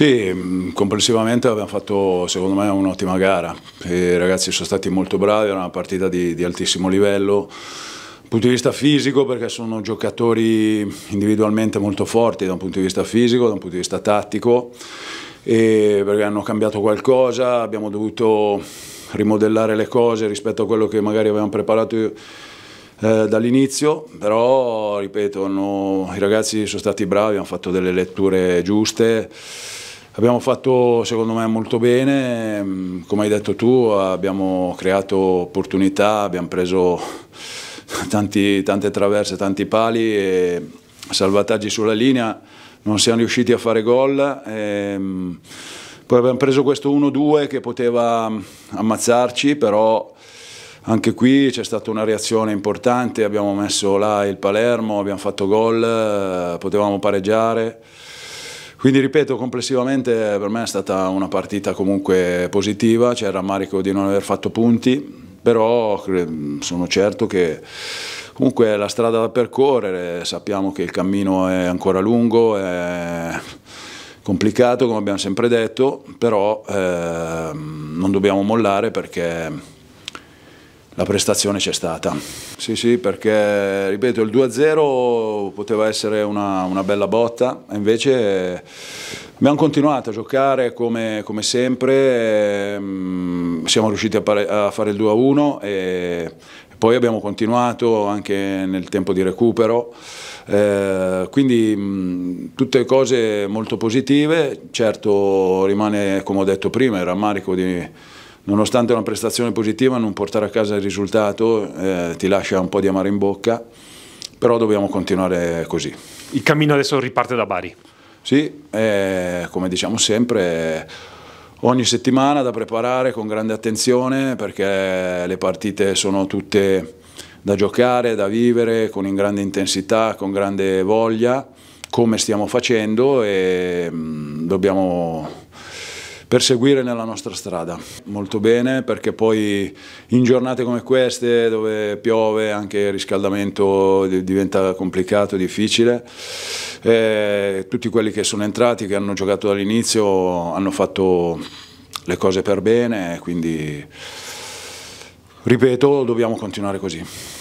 Sì, mm, complessivamente abbiamo fatto secondo me un'ottima gara, i ragazzi sono stati molto bravi, era una partita di, di altissimo livello, dal punto di vista fisico perché sono giocatori individualmente molto forti da un punto di vista fisico, da un punto di vista tattico, perché hanno cambiato qualcosa, abbiamo dovuto rimodellare le cose rispetto a quello che magari avevamo preparato eh, dall'inizio, però ripeto, no, i ragazzi sono stati bravi, hanno fatto delle letture giuste. Abbiamo fatto secondo me molto bene, mm, come hai detto tu abbiamo creato opportunità, abbiamo preso tanti, tante traverse, tanti pali e salvataggi sulla linea, non siamo riusciti a fare gol. E, ehm, poi abbiamo preso questo 1-2 che poteva mm, ammazzarci, però anche qui c'è stata una reazione importante, abbiamo messo là il Palermo, abbiamo fatto gol, eh, potevamo pareggiare. Quindi ripeto, complessivamente eh, per me è stata una partita comunque positiva, c'è il rammarico di non aver fatto punti, però sono certo che comunque è la strada da percorrere, sappiamo che il cammino è ancora lungo, è complicato come abbiamo sempre detto, però eh, non dobbiamo mollare perché la prestazione c'è stata. Sì, sì, perché ripeto, il 2-0 poteva essere una, una, bella botta, invece eh, abbiamo continuato a giocare come, come sempre, ehm, siamo riusciti a, pare, a fare il 2-1 e poi abbiamo continuato anche nel tempo di recupero, eh, quindi mh, mm, tutte cose molto positive, certo rimane, come ho detto prima, il rammarico di nonostante una prestazione positiva non portare a casa il risultato eh, ti lascia un po' di amaro in bocca, però dobbiamo continuare così. Il cammino adesso riparte da Bari? Sì, eh, come diciamo sempre ogni settimana da preparare con grande attenzione perché le partite sono tutte da giocare, da vivere con in grande intensità, con grande voglia, come stiamo facendo e mm, dobbiamo per seguire nella nostra strada. Molto bene perché poi in giornate come queste dove piove anche il riscaldamento diventa complicato, difficile, e eh, tutti quelli che sono entrati, che hanno giocato dall'inizio hanno fatto le cose per bene, quindi ripeto dobbiamo continuare così.